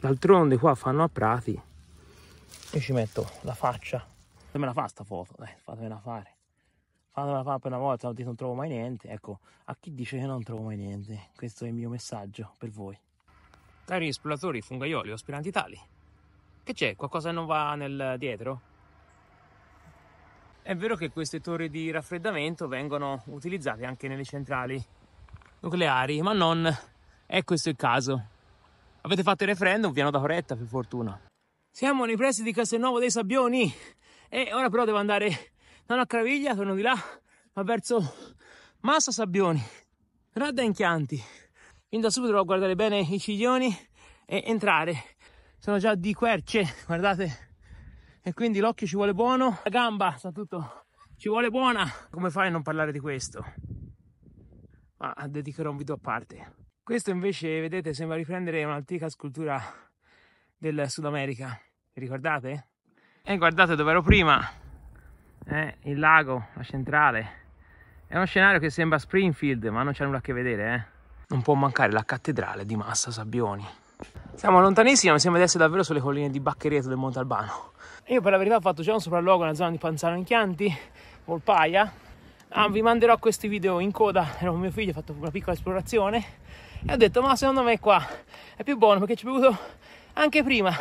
D'altronde qua fanno a prati. Io ci metto la faccia. Fatemela fa sta foto, dai, fatemela fare. Fatemela fare per una volta, non ti non trovo mai niente. Ecco, a chi dice che non trovo mai niente, questo è il mio messaggio per voi. Cari esploratori, fungaioli, aspiranti tali, che c'è? Qualcosa non va nel dietro? È vero che queste torri di raffreddamento vengono utilizzate anche nelle centrali nucleari, ma non è questo il caso. Avete fatto il referendum, vi hanno dato retta per fortuna. Siamo nei pressi di Castelnuovo dei Sabbioni e ora però devo andare da una Craviglia, torno di là, ma verso Massa Sabbioni, Radda Inchianti. Fin da subito devo guardare bene i ciglioni e entrare. Sono già di querce, guardate. E quindi l'occhio ci vuole buono, la gamba soprattutto ci vuole buona. Come fai a non parlare di questo? Ma dedicherò un video a parte. Questo invece, vedete, sembra riprendere un'antica scultura del Sud America. Vi ricordate? E eh, guardate dove ero prima. Eh, il lago, la centrale. È uno scenario che sembra Springfield, ma non c'è nulla a che vedere, eh. Non può mancare la cattedrale di Massa Sabbioni. Siamo lontanissimi, ma sembra di essere davvero sulle colline di Bacchereto del Monte Albano. Io per la verità ho fatto già un sopralluogo nella zona di Panzano in Chianti, Volpaia. Ah, vi manderò questi video in coda, ero con mio figlio, ho fatto una piccola esplorazione e ho detto ma secondo me qua è più buono perché ci è bevuto anche prima,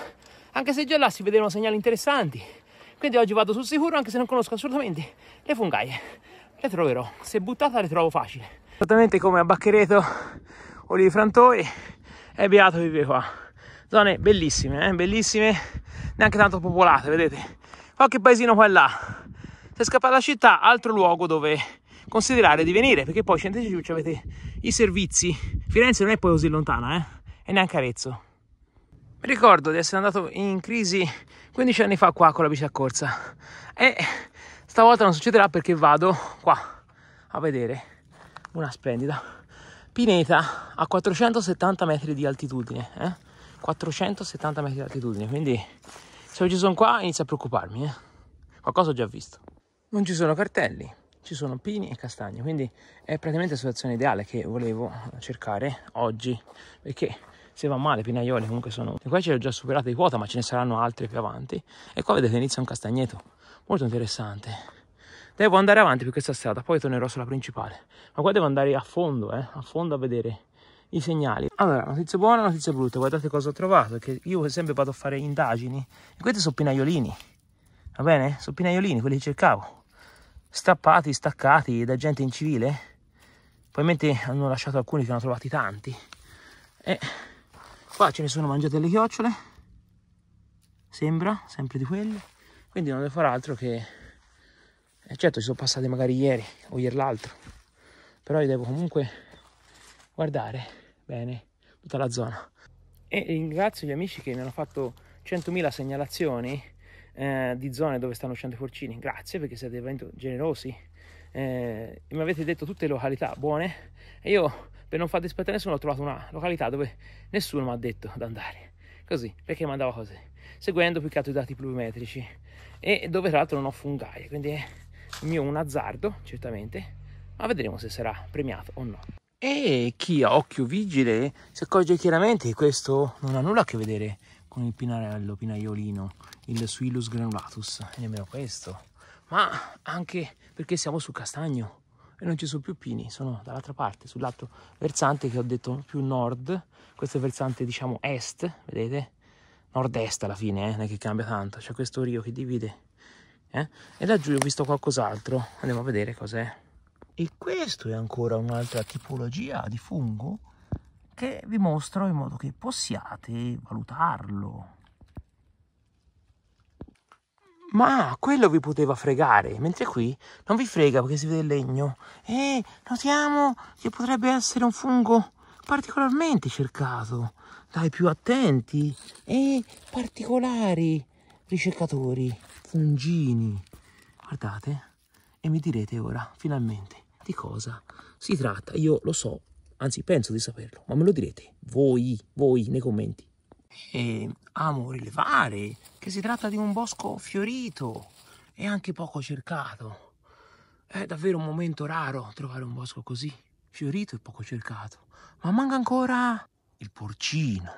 anche se già là si vedevano segnali interessanti. Quindi oggi vado sul sicuro anche se non conosco assolutamente le fungaie. Le troverò, se buttata le trovo facile. Esattamente come a Bacchereto o lì Frantoi è beato vive qua. Zone bellissime, eh? bellissime, neanche tanto popolate, vedete? Qualche paesino qua e là. Se scappa dalla città, altro luogo dove considerare di venire, perché poi scendete giù, avete i servizi. Firenze non è poi così lontana, eh? E neanche Arezzo. Mi ricordo di essere andato in crisi 15 anni fa qua con la bici a corsa. E stavolta non succederà perché vado qua a vedere una splendida pineta a 470 metri di altitudine. Eh? 470 metri di altitudine, quindi se ci sono qua inizio a preoccuparmi. Eh? Qualcosa ho già visto. Non ci sono cartelli, ci sono pini e castagne, quindi è praticamente la situazione ideale che volevo cercare oggi, perché se va male pinaioli comunque sono... E qua ci ho già superato di quota, ma ce ne saranno altre più avanti. E qua vedete inizia un castagneto, molto interessante. Devo andare avanti per questa strada, poi tornerò sulla principale. Ma qua devo andare a fondo, eh, a fondo a vedere i segnali. Allora, notizia buona, notizia brutta, guardate cosa ho trovato, che io sempre vado a fare indagini. E questi sono pinaiolini, va bene? Sono pinaiolini, quelli che cercavo strappati, staccati da gente in civile. Probabilmente hanno lasciato alcuni che ne hanno trovati tanti. E qua ce ne sono mangiate le chiocciole, sembra, sempre di quelle. Quindi non devo fare altro che... Eh, certo, ci sono passate magari ieri o ieri l'altro, però io devo comunque guardare bene tutta la zona. E ringrazio gli amici che mi hanno fatto 100.000 segnalazioni eh, di zone dove stanno uscendo i porcini. Grazie perché siete veramente generosi. Eh, mi avete detto tutte le località buone e io per non far dispettare nessuno ho trovato una località dove nessuno mi ha detto di andare. Così, perché mandava così. Seguendo più che altro i dati pluviometrici e dove tra l'altro non ho fungaie, quindi è mio un azzardo, certamente, ma vedremo se sarà premiato o no. E chi ha occhio vigile si accorge chiaramente che questo non ha nulla a che vedere con il pinarello, pinaiolino, il Suilus granulatus, e nemmeno questo. Ma anche perché siamo su castagno e non ci sono più pini, sono dall'altra parte, sull'altro versante che ho detto più nord, questo è il versante diciamo est, vedete? Nord-est alla fine, eh? non è che cambia tanto, c'è questo rio che divide. Eh? E laggiù ho visto qualcos'altro, andiamo a vedere cos'è. E questo è ancora un'altra tipologia di fungo che vi mostro in modo che possiate valutarlo. Ma quello vi poteva fregare, mentre qui non vi frega perché si vede il legno. E notiamo che potrebbe essere un fungo particolarmente cercato dai più attenti e particolari ricercatori fungini. Guardate e mi direte ora finalmente di cosa si tratta. Io lo so anzi penso di saperlo, ma me lo direte voi, voi nei commenti. E amo rilevare che si tratta di un bosco fiorito e anche poco cercato. È davvero un momento raro trovare un bosco così, fiorito e poco cercato. Ma manca ancora il porcino.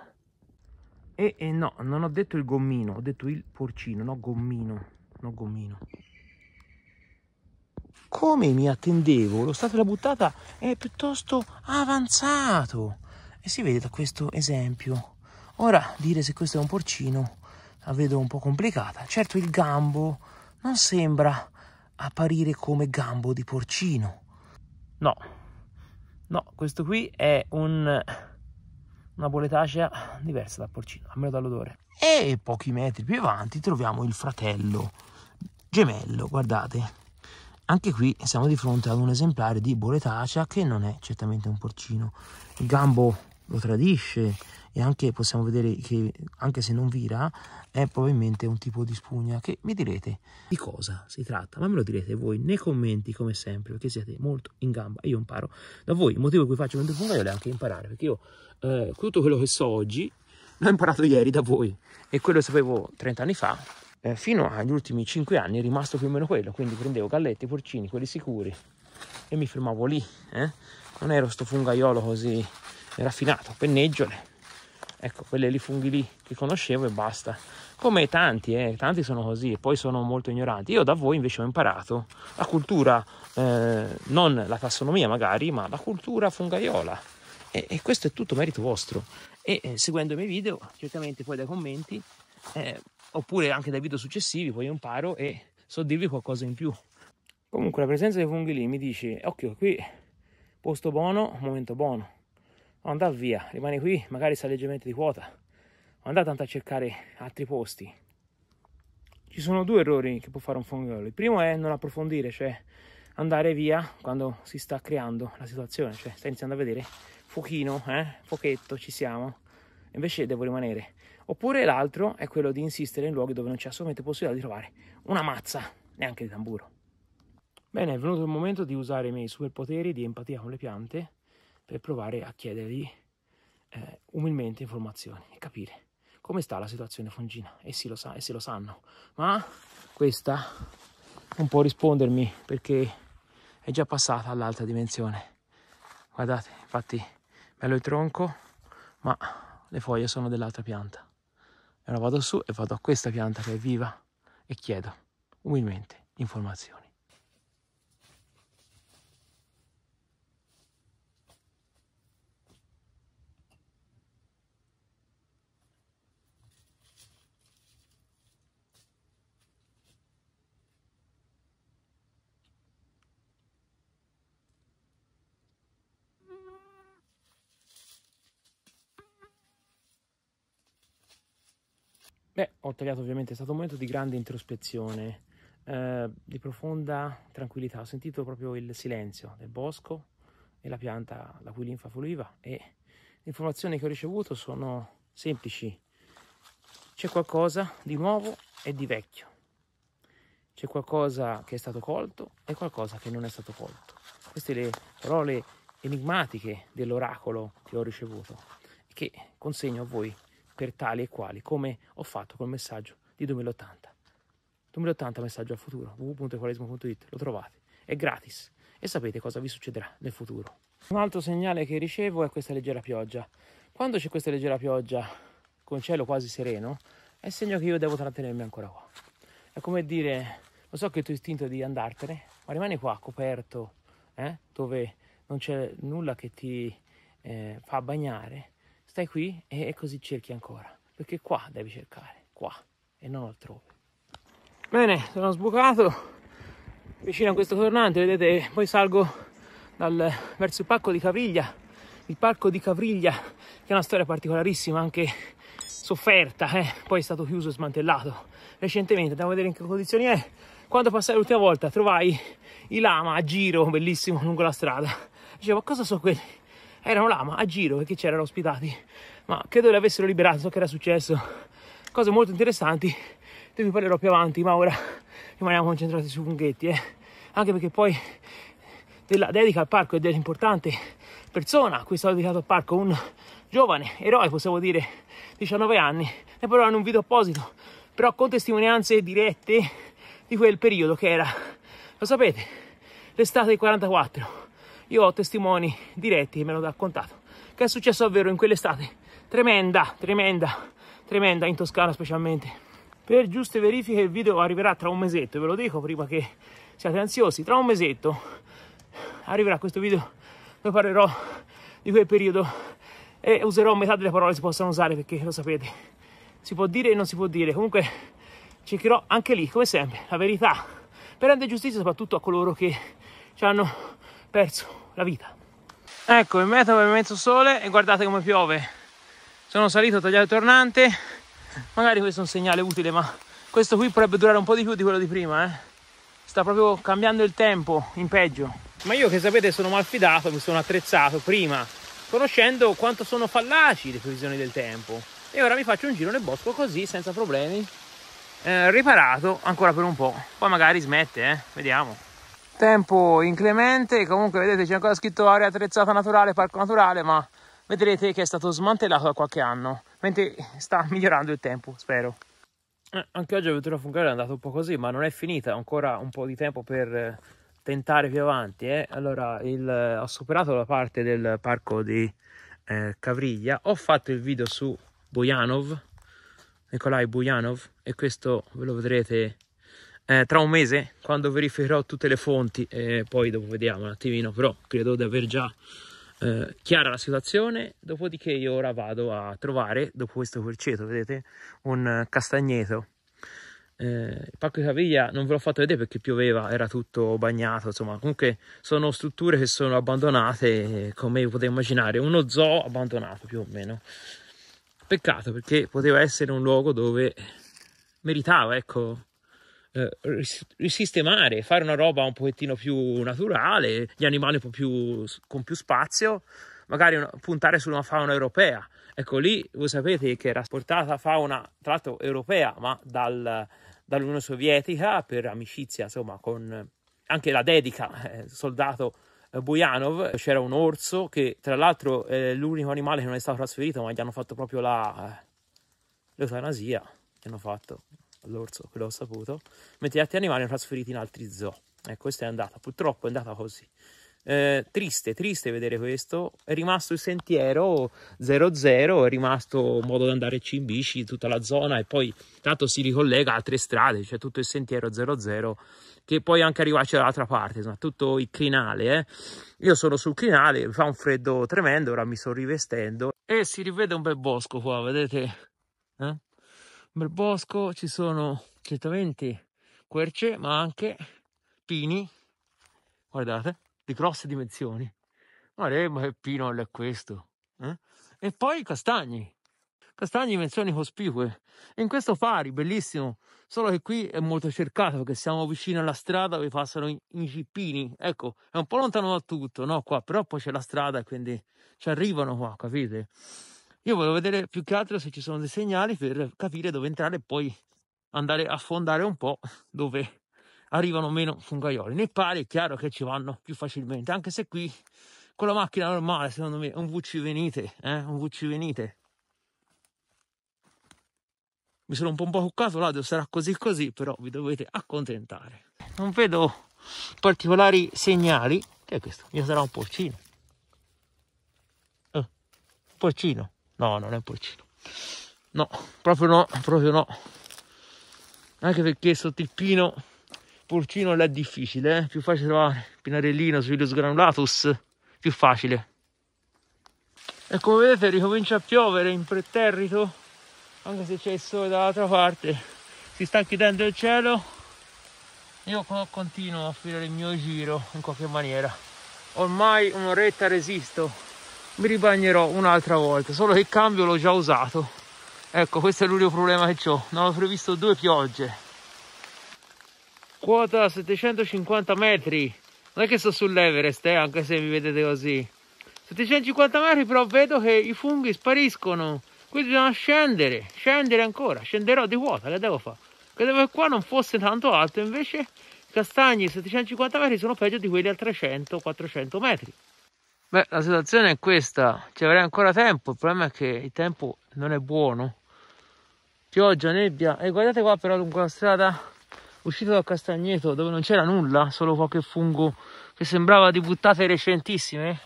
E, e no, non ho detto il gommino, ho detto il porcino, no gommino, no gommino come mi attendevo, lo stato della buttata è piuttosto avanzato e si vede da questo esempio. Ora, dire se questo è un porcino la vedo un po' complicata. Certo, il gambo non sembra apparire come gambo di porcino. No, no, questo qui è un, una boletacea diversa dal porcino, almeno dall'odore. E pochi metri più avanti troviamo il fratello gemello, guardate, anche qui siamo di fronte ad un esemplare di boletacea che non è certamente un porcino. Il gambo lo tradisce e anche possiamo vedere che anche se non vira è probabilmente un tipo di spugna che mi direte di cosa si tratta ma me lo direte voi nei commenti come sempre perché siete molto in gamba io imparo da voi il motivo per cui faccio un fumaio è anche imparare perché io eh, tutto quello che so oggi l'ho imparato ieri da voi e quello che sapevo 30 anni fa eh, fino agli ultimi 5 anni è rimasto più o meno quello, quindi prendevo galletti, porcini, quelli sicuri e mi fermavo lì, eh? non ero sto fungaiolo così raffinato, penneggiole, ecco, quelle lì funghi lì che conoscevo e basta, come tanti, eh? tanti sono così e poi sono molto ignoranti, io da voi invece ho imparato la cultura, eh, non la tassonomia magari, ma la cultura fungaiola e, e questo è tutto merito vostro e eh, seguendo i miei video, certamente poi dai commenti, eh, oppure anche dai video successivi, poi imparo e so dirvi qualcosa in più. Comunque la presenza dei funghi lì mi dice, occhio qui, posto buono, momento buono, andà via, rimane qui, magari sta leggermente di quota, non andare tanto a cercare altri posti. Ci sono due errori che può fare un funghiolo, il primo è non approfondire, cioè andare via quando si sta creando la situazione, cioè sta iniziando a vedere fuochino, eh? fuochetto, ci siamo, invece devo rimanere. Oppure l'altro è quello di insistere in luoghi dove non c'è assolutamente possibilità di trovare una mazza, neanche di tamburo. Bene, è venuto il momento di usare i miei superpoteri di empatia con le piante per provare a chiedergli eh, umilmente informazioni e capire come sta la situazione fungina. E si lo sa, e se lo sanno. Ma questa non può rispondermi perché è già passata all'altra dimensione. Guardate, infatti bello il tronco, ma le foglie sono dell'altra pianta. Allora vado su e vado a questa pianta che è viva e chiedo umilmente informazioni. Beh, ho tagliato ovviamente, è stato un momento di grande introspezione, eh, di profonda tranquillità. Ho sentito proprio il silenzio del bosco e la pianta la cui linfa fluiva e le informazioni che ho ricevuto sono semplici. C'è qualcosa di nuovo e di vecchio. C'è qualcosa che è stato colto e qualcosa che non è stato colto. Queste le parole enigmatiche dell'oracolo che ho ricevuto e che consegno a voi per tali e quali, come ho fatto col messaggio di 2080. 2080 messaggio al futuro, www.equalismo.it, lo trovate, è gratis e sapete cosa vi succederà nel futuro. Un altro segnale che ricevo è questa leggera pioggia. Quando c'è questa leggera pioggia con cielo quasi sereno, è segno che io devo trattenermi ancora qua. È come dire, lo so che il tuo istinto è di andartene, ma rimani qua coperto, eh, dove non c'è nulla che ti eh, fa bagnare stai qui e, e così cerchi ancora, perché qua devi cercare, qua e non altrove. Bene, sono sbucato vicino a questo tornante, vedete, poi salgo dal, verso il parco di Cavriglia, il parco di Cavriglia che è una storia particolarissima, anche sofferta, eh? poi è stato chiuso e smantellato recentemente, andiamo a vedere in che condizioni è. Quando passai l'ultima volta trovai i lama a giro, bellissimo, lungo la strada. Dicevo, ma cosa sono quelli? erano lama a giro perché c'erano ospitati, ma credo li avessero liberato, so che era successo, cose molto interessanti di cui parlerò più avanti, ma ora rimaniamo concentrati sui funghetti, eh. anche perché poi della dedica al parco e dell'importante persona a cui è stato dedicato al parco un giovane eroe, possiamo dire, 19 anni, ne parlerò in un video apposito, però con testimonianze dirette di quel periodo che era, lo sapete, l'estate del 44 io ho testimoni diretti che me l'hanno raccontato. Che è successo davvero in quell'estate tremenda, tremenda, tremenda in Toscana specialmente. Per giuste verifiche il video arriverà tra un mesetto, ve lo dico prima che siate ansiosi, tra un mesetto arriverà questo video dove parlerò di quel periodo e userò metà delle parole che si possono usare perché lo sapete, si può dire e non si può dire, comunque cercherò anche lì, come sempre, la verità per rendere giustizia soprattutto a coloro che ci hanno perso la vita. Ecco, in meta per mezzo sole e guardate come piove. Sono salito, a tagliare il tornante. Magari questo è un segnale utile, ma questo qui potrebbe durare un po' di più di quello di prima, eh. Sta proprio cambiando il tempo in peggio. Ma io che sapete sono malfidato, mi sono attrezzato prima, conoscendo quanto sono fallaci le previsioni del tempo. E ora mi faccio un giro nel bosco così, senza problemi. Eh, riparato ancora per un po'. Poi magari smette, eh. Vediamo tempo inclemente comunque vedete c'è ancora scritto area attrezzata naturale parco naturale ma vedrete che è stato smantellato da qualche anno mentre sta migliorando il tempo spero eh, anche oggi la vettura fungare è andata un po' così ma non è finita ancora un po' di tempo per eh, tentare più avanti eh. allora il, eh, ho superato la parte del parco di eh, Cavriglia ho fatto il video su Bojanov Nikolai Bojanov e questo ve lo vedrete eh, tra un mese quando verificherò tutte le fonti e poi dopo vediamo un attimino, però credo di aver già eh, chiara la situazione, dopodiché io ora vado a trovare, dopo questo querceto, vedete, un castagneto. Eh, il Parco di Caviglia non ve l'ho fatto vedere perché pioveva, era tutto bagnato, insomma, comunque sono strutture che sono abbandonate, come potete immaginare, uno zoo abbandonato più o meno. Peccato perché poteva essere un luogo dove meritava, ecco, eh, risistemare, fare una roba un pochettino più naturale, gli animali un po' più, con più spazio, magari una, puntare su una fauna europea. Ecco lì, voi sapete che era portata fauna, tra l'altro europea, ma dal, dall'Unione Sovietica per amicizia, insomma, con anche la dedica, eh, soldato eh, Bojanov c'era un orso che tra l'altro è l'unico animale che non è stato trasferito ma gli hanno fatto proprio la l'eutanasia gli hanno fatto all'orso che l'ho saputo, mentre gli altri animali erano trasferiti in altri zoo. E eh, questa è andata, purtroppo è andata così. Eh, triste, triste vedere questo. È rimasto il sentiero 00, è rimasto modo di andare in bici tutta la zona e poi tanto si ricollega a altre strade, c'è cioè tutto il sentiero 00 che poi anche arrivarci dall'altra parte, insomma, tutto il crinale. Eh. Io sono sul crinale, fa un freddo tremendo, ora mi sto rivestendo e si rivede un bel bosco qua, vedete? Eh? bel bosco, ci sono certamente querce, ma anche pini, guardate, di grosse dimensioni. Guardate, ma che pino è questo? Eh? E poi castagni, castagni dimensioni cospicue. E in questo fari, bellissimo, solo che qui è molto cercato perché siamo vicino alla strada dove passano i, i cippini. Ecco, è un po' lontano da tutto, no? Qua, però poi c'è la strada, quindi ci arrivano qua, capite? Io volevo vedere più che altro se ci sono dei segnali per capire dove entrare e poi andare a fondare un po' dove arrivano meno fungaioli. Ne pari è chiaro che ci vanno più facilmente, anche se qui con la macchina normale, secondo me, un VC venite, eh? un VC venite. Mi sono un po', un po cuccato, l'audio sarà così così, però vi dovete accontentare. Non vedo particolari segnali. Che è questo? Mi sarà un porcino. Eh, un porcino. No, non è un pulcino. No, proprio no, proprio no. Anche perché sotto il pino porcino là è difficile, eh? più facile trovare pinarellino, svilus granulatus, più facile. E come vedete ricomincia a piovere impreterrito, anche se c'è il sole dall'altra parte, si sta chiudendo il cielo. Io continuo a finire il mio giro in qualche maniera. Ormai un'oretta resisto mi ribagnerò un'altra volta solo che il cambio l'ho già usato ecco questo è l'unico problema che ho non ho previsto due piogge quota 750 metri non è che sto sull'Everest eh, anche se mi vedete così 750 metri però vedo che i funghi spariscono quindi bisogna scendere scendere ancora scenderò di quota che devo fare credevo che qua non fosse tanto alto invece i castagni 750 metri sono peggio di quelli a 300 400 metri Beh, la situazione è questa, ci avrei ancora tempo, il problema è che il tempo non è buono. Pioggia, nebbia e guardate qua però lungo la strada uscita dal castagneto dove non c'era nulla, solo qualche fungo che sembrava di buttate recentissime.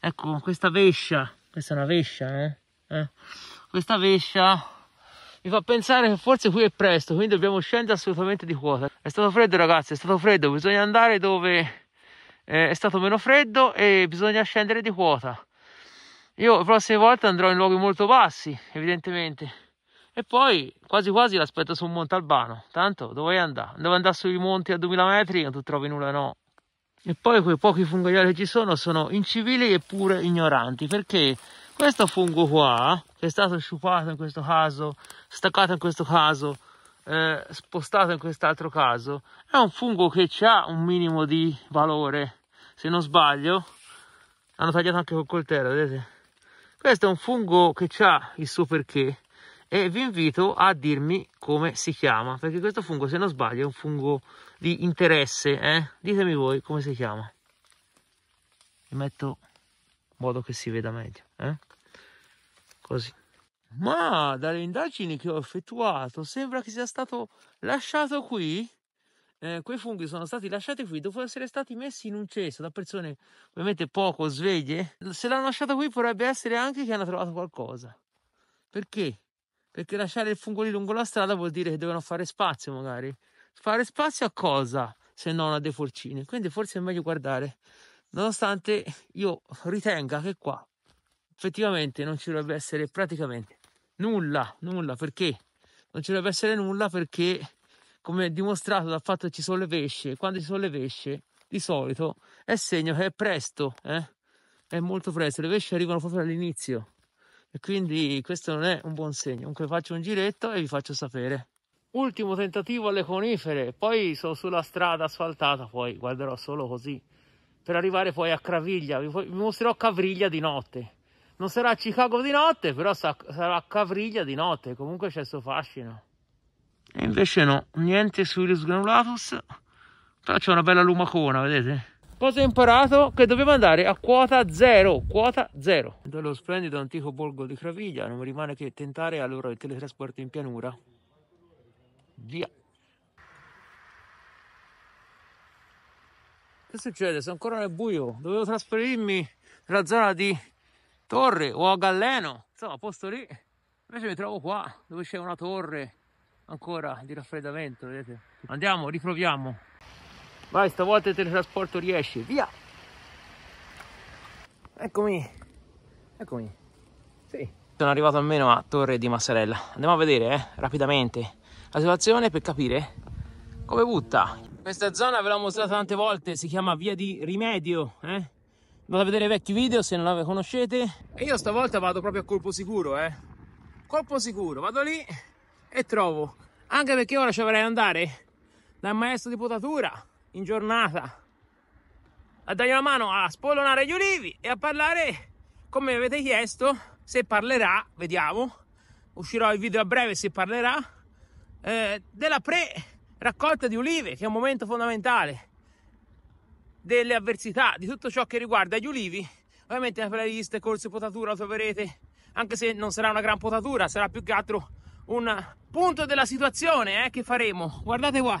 Ecco, questa vescia, questa è una vescia, eh? eh? Questa vescia mi fa pensare che forse qui è presto, quindi dobbiamo scendere assolutamente di quota. È stato freddo ragazzi, è stato freddo, bisogna andare dove eh, è stato meno freddo e bisogna scendere di quota. Io la prossima volta andrò in luoghi molto bassi, evidentemente. E poi quasi quasi l'aspetto su un monte albano. Tanto dove andare? dove andare sui monti a 2000 metri, non ti trovi nulla, no. E poi quei pochi fungaioli che ci sono sono incivili eppure ignoranti, perché questo fungo qua, che è stato sciupato in questo caso, staccato in questo caso, eh, spostato in quest'altro caso è un fungo che ha un minimo di valore se non sbaglio hanno tagliato anche col coltello vedete questo è un fungo che ha il suo perché e vi invito a dirmi come si chiama perché questo fungo se non sbaglio è un fungo di interesse eh? ditemi voi come si chiama vi metto in modo che si veda meglio eh? così ma dalle indagini che ho effettuato sembra che sia stato lasciato qui. Eh, quei funghi sono stati lasciati qui dopo essere stati messi in un cesto da persone ovviamente poco sveglie. Se l'hanno lasciato qui potrebbe essere anche che hanno trovato qualcosa. Perché? Perché lasciare il fungo lì lungo la strada vuol dire che devono fare spazio magari. Fare spazio a cosa se non a dei forcini? Quindi forse è meglio guardare. Nonostante io ritenga che qua effettivamente non ci dovrebbe essere praticamente Nulla, nulla, perché? Non ci deve essere nulla perché, come dimostrato dal fatto che ci sono le vesce, quando ci sono le vesce, di solito è segno che è presto, eh? è molto presto, le vesce arrivano proprio all'inizio e quindi questo non è un buon segno. Comunque faccio un giretto e vi faccio sapere. Ultimo tentativo alle conifere, poi sono sulla strada asfaltata, poi guarderò solo così per arrivare poi a Craviglia, vi, vi mostrerò Cavriglia di notte. Non sarà a Chicago di notte, però sarà a Cavriglia di notte, comunque c'è il suo fascino. E invece no, niente su Iris granulatus, però c'è una bella lumacona, vedete? Cosa ho imparato? Che dovevo andare a quota zero, quota zero. Dello splendido antico borgo di Craviglia non mi rimane che tentare allora il teletrasporto in pianura. Via! Che succede? Sono ancora nel buio. Dovevo trasferirmi nella zona di torre o a Galleno, insomma, posto lì. Invece mi trovo qua, dove c'è una torre ancora di raffreddamento, vedete? Andiamo, riproviamo. Vai, stavolta il teletrasporto riesce, via! Eccomi, eccomi, sì. Sono arrivato almeno a Torre di Massarella. Andiamo a vedere, eh, rapidamente, la situazione per capire come butta. Questa zona ve l'ho mostrata tante volte, si chiama Via di Rimedio, eh? Vado a vedere i vecchi video se non la conoscete. E io stavolta vado proprio a colpo sicuro, eh. Colpo sicuro, vado lì e trovo. Anche perché ora ci avrei andare dal maestro di potatura in giornata a dargli una mano a spollonare gli ulivi e a parlare come avete chiesto se parlerà vediamo uscirò il video a breve se parlerà eh, della pre raccolta di ulive che è un momento fondamentale delle avversità, di tutto ciò che riguarda gli ulivi, ovviamente nella playlist corse potatura lo troverete, anche se non sarà una gran potatura, sarà più che altro un punto della situazione eh, che faremo. Guardate qua,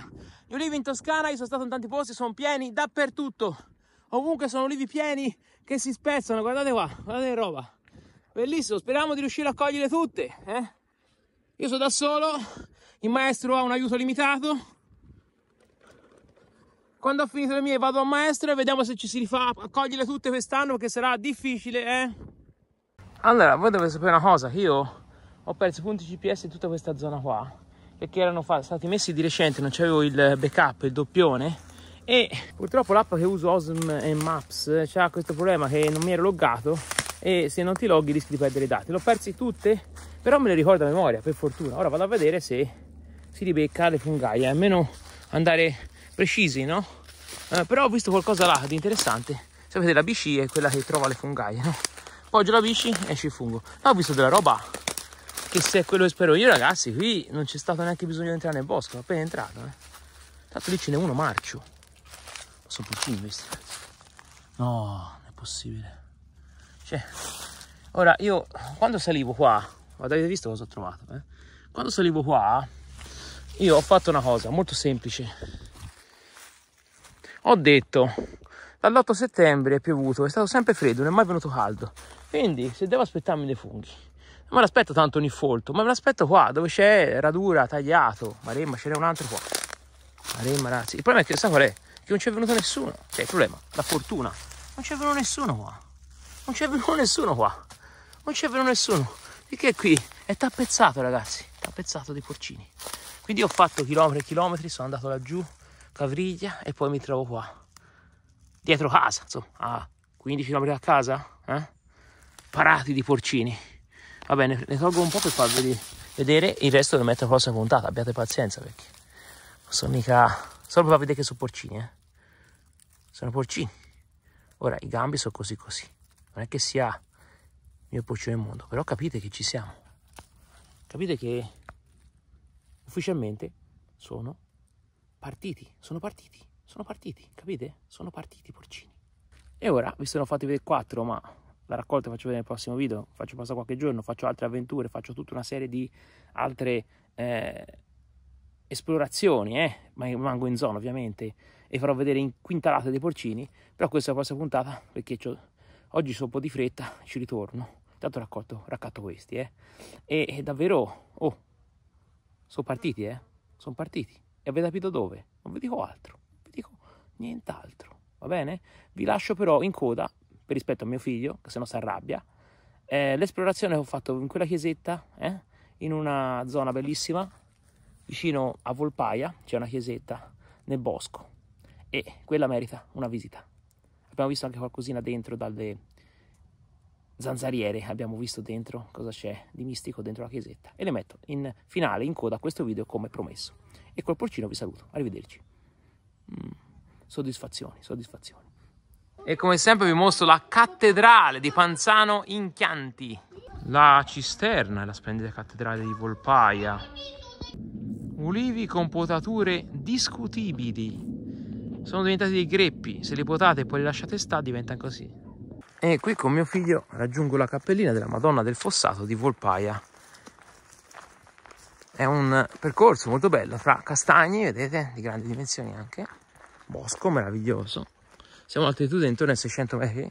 gli ulivi in Toscana, io sono stato in tanti posti, sono pieni dappertutto, ovunque sono ulivi pieni che si spezzano, guardate qua, guardate che roba. Bellissimo, speriamo di riuscire a cogliere tutte. Eh? Io sono da solo, il maestro ha un aiuto limitato, quando ho finito le mie vado a maestro e vediamo se ci si rifà a coglierle tutte quest'anno perché sarà difficile, eh? Allora, voi dovete sapere una cosa, io ho perso punti GPS in tutta questa zona qua, perché erano stati messi di recente, non c'avevo il backup, il doppione, e purtroppo l'app che uso Osm e Maps eh, c'ha questo problema che non mi ero loggato e se non ti loghi rischi di perdere i dati l'ho persi tutte però me le ricordo a memoria per fortuna ora vado a vedere se si ribecca le fungaie almeno andare precisi, no? Eh, però ho visto qualcosa là di interessante. Sapete, la bici è quella che trova le fungaie, no? Poggio la bici, esce il fungo. Ma ho visto della roba che se è quello che spero io, ragazzi, qui non c'è stato neanche bisogno di entrare nel bosco, appena entrato, eh. Tanto lì ce n'è uno marcio. Sono puccini questi. No, non è possibile. Cioè, ora io quando salivo qua, avete visto cosa ho trovato, eh? Quando salivo qua, io ho fatto una cosa molto semplice ho detto dall'8 settembre è piovuto, è stato sempre freddo, non è mai venuto caldo. Quindi se devo aspettarmi dei funghi, non me l'aspetto tanto ogni folto, ma me l'aspetto qua dove c'è radura, tagliato, maremma, ce n'è un altro qua. Maremma, ragazzi. Il problema è che sai qual è? Che non c'è venuto nessuno. Cioè, il problema, la fortuna. Non c'è venuto nessuno qua. Non c'è venuto nessuno qua. Non c'è venuto nessuno. Perché qui è tappezzato, ragazzi. Tappezzato di porcini. Quindi ho fatto chilometri e chilometri, sono andato laggiù Cavriglia e poi mi trovo qua, dietro casa, insomma, a 15 km da casa, eh? parati di porcini. Va bene, ne tolgo un po' per farvi vedere il resto lo metto alla prossima puntata, abbiate pazienza perché sono mica... solo per farvi vedere che sono porcini, eh? sono porcini. Ora, i gambi sono così così, non è che sia il mio porcino del mondo, però capite che ci siamo. Capite che ufficialmente sono partiti, sono partiti, sono partiti, capite? Sono partiti i porcini. E ora, vi sono fatti vedere 4, ma la raccolta faccio vedere nel prossimo video, faccio passare qualche giorno, faccio altre avventure, faccio tutta una serie di altre eh, esplorazioni, eh? ma rimango in zona ovviamente, e farò vedere in quintalata dei porcini, però questa è la prossima puntata perché oggi sono un po' di fretta, ci ritorno, Intanto raccolto, raccatto questi, eh? e, e davvero, oh, sono partiti, eh? sono partiti. E avete capito dove? Non vi dico altro, non vi dico nient'altro, va bene? Vi lascio però in coda, per rispetto a mio figlio, che se no si arrabbia, eh, l'esplorazione che ho fatto in quella chiesetta, eh, in una zona bellissima, vicino a Volpaia, c'è una chiesetta nel bosco, e quella merita una visita. Abbiamo visto anche qualcosina dentro dalle zanzariere abbiamo visto dentro cosa c'è di mistico dentro la chiesetta e le metto in finale in coda a questo video come promesso e col porcino vi saluto arrivederci mm, soddisfazioni soddisfazioni e come sempre vi mostro la cattedrale di Panzano in Chianti la cisterna è la splendida cattedrale di Volpaia ulivi con potature discutibili sono diventati dei greppi se li potate e poi li lasciate stare diventano così e qui con mio figlio raggiungo la cappellina della Madonna del Fossato di Volpaia. È un percorso molto bello fra castagni, vedete, di grandi dimensioni anche, bosco meraviglioso. Siamo all'altitudine intorno ai 600 metri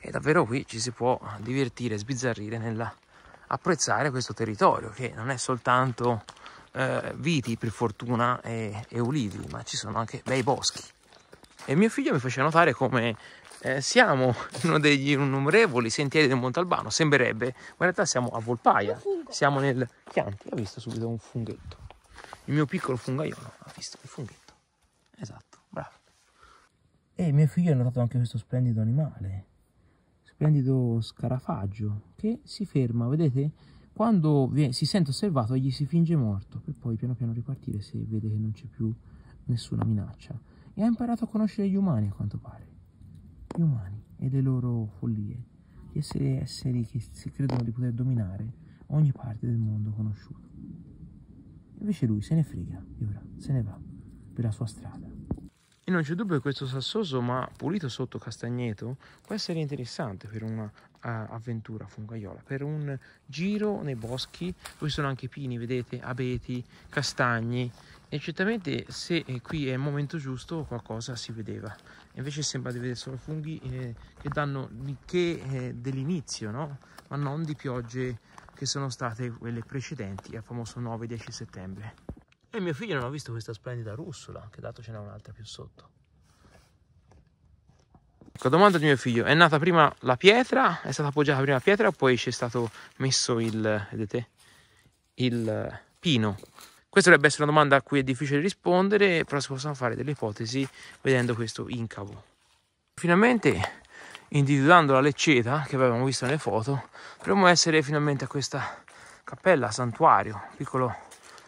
e davvero qui ci si può divertire, sbizzarrire nell'apprezzare questo territorio che non è soltanto eh, viti per fortuna e, e ulivi, ma ci sono anche bei boschi. E mio figlio mi faceva notare come eh, siamo in uno degli innumerevoli sentieri del Montalbano, sembrerebbe, ma in realtà siamo a Volpaia, siamo nel Chianti, ha visto subito un funghetto, il mio piccolo fungaiolo ha visto il funghetto, esatto, bravo. E eh, mio figlio ha notato anche questo splendido animale, splendido scarafaggio, che si ferma, vedete? Quando si sente osservato gli si finge morto, per poi piano piano ripartire se vede che non c'è più nessuna minaccia. E ha imparato a conoscere gli umani a quanto pare gli umani e le loro follie, gli esseri, esseri che si credono di poter dominare ogni parte del mondo conosciuto. Invece lui se ne frega e ora se ne va per la sua strada. E non c'è dubbio che questo sassoso ma pulito sotto castagneto può essere interessante per un'avventura eh, uh, fungaiola, per un giro nei boschi, dove sono anche pini, vedete, abeti, castagni, e certamente se eh, qui è il momento giusto qualcosa si vedeva, invece sembra di vedere solo funghi eh, che danno che eh, dell'inizio, no? ma non di piogge che sono state quelle precedenti al famoso 9-10 settembre. E mio figlio non ha visto questa splendida russola, che dato ce n'è un'altra più sotto. Ecco, domanda di mio figlio, è nata prima la pietra, è stata appoggiata prima la pietra o poi c'è stato messo il, vedete, il eh, pino? Questa dovrebbe essere una domanda a cui è difficile rispondere, però si possono fare delle ipotesi vedendo questo incavo. Finalmente, individuando la lecceta che avevamo visto nelle foto, dovremmo essere finalmente a questa cappella, santuario, piccolo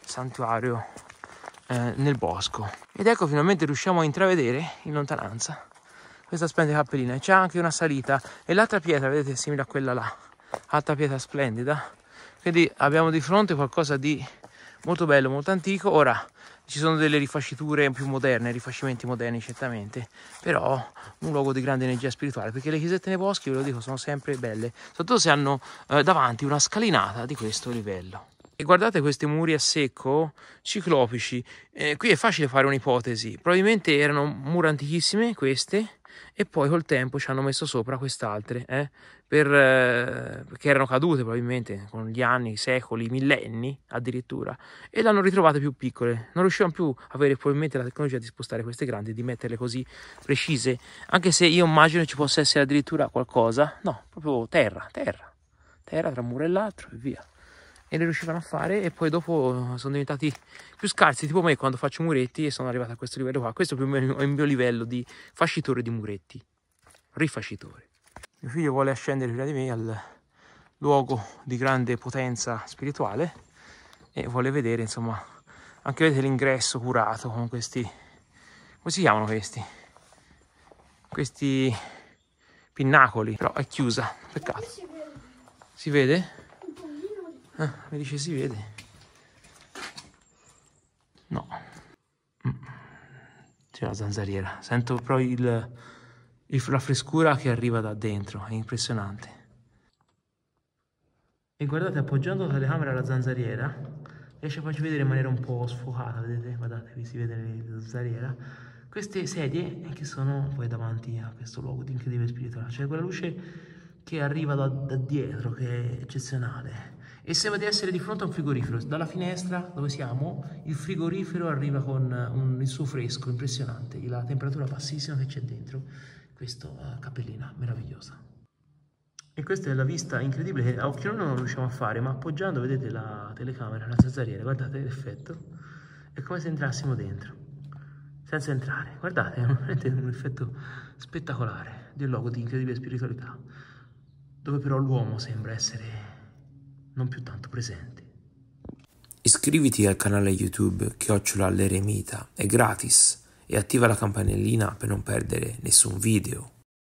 santuario eh, nel bosco. Ed ecco finalmente riusciamo a intravedere in lontananza questa splendida cappellina. C'è anche una salita e l'altra pietra, vedete, è simile a quella là, altra pietra splendida. Quindi abbiamo di fronte qualcosa di molto bello, molto antico. Ora ci sono delle rifasciture più moderne, rifacimenti moderni certamente, però un luogo di grande energia spirituale, perché le chiesette nei boschi, ve lo dico, sono sempre belle, soprattutto se hanno eh, davanti una scalinata di questo livello. E guardate questi muri a secco, ciclopici, eh, qui è facile fare un'ipotesi, probabilmente erano mura antichissime queste, e poi col tempo ci hanno messo sopra quest'altre, eh? per, eh, che erano cadute probabilmente con gli anni, secoli, millenni addirittura, e le hanno ritrovate più piccole. Non riuscivano più a avere probabilmente la tecnologia di spostare queste grandi di metterle così precise, anche se io immagino ci possa essere addirittura qualcosa, no, proprio terra, terra, terra tra un muro e l'altro e via. E le riuscivano a fare e poi dopo eh, sono diventati più scarsi, tipo me quando faccio muretti e sono arrivato a questo livello qua. Questo è più o meno il mio livello di fascitore di muretti, rifascitore mio figlio vuole ascendere prima di me al luogo di grande potenza spirituale e vuole vedere insomma anche vedete l'ingresso curato con questi come si chiamano questi questi pinnacoli però è chiusa peccato si vede ah, mi dice si vede no mm. c'è la zanzariera sento proprio il la frescura che arriva da dentro, è impressionante. E guardate, appoggiando la telecamera alla zanzariera, riesce a farci vedere in maniera un po' sfocata, vedete, guardate, qui si vede la zanzariera, queste sedie che sono poi davanti a questo luogo di incredibile spiritualità, cioè quella luce che arriva da, da dietro, che è eccezionale. E sembra di essere di fronte a un frigorifero. Dalla finestra dove siamo, il frigorifero arriva con un, il suo fresco impressionante, la temperatura bassissima che c'è dentro questa uh, eh, cappellina meravigliosa. E questa è la vista incredibile che a occhio non riusciamo a fare, ma appoggiando vedete la telecamera, la zazzariera, guardate l'effetto, è come se entrassimo dentro, senza entrare. Guardate, è un effetto spettacolare del luogo di incredibile spiritualità, dove però l'uomo sembra essere non più tanto presente. Iscriviti al canale YouTube Chiocciola l'Eremita, è gratis e attiva la campanellina per non perdere nessun video.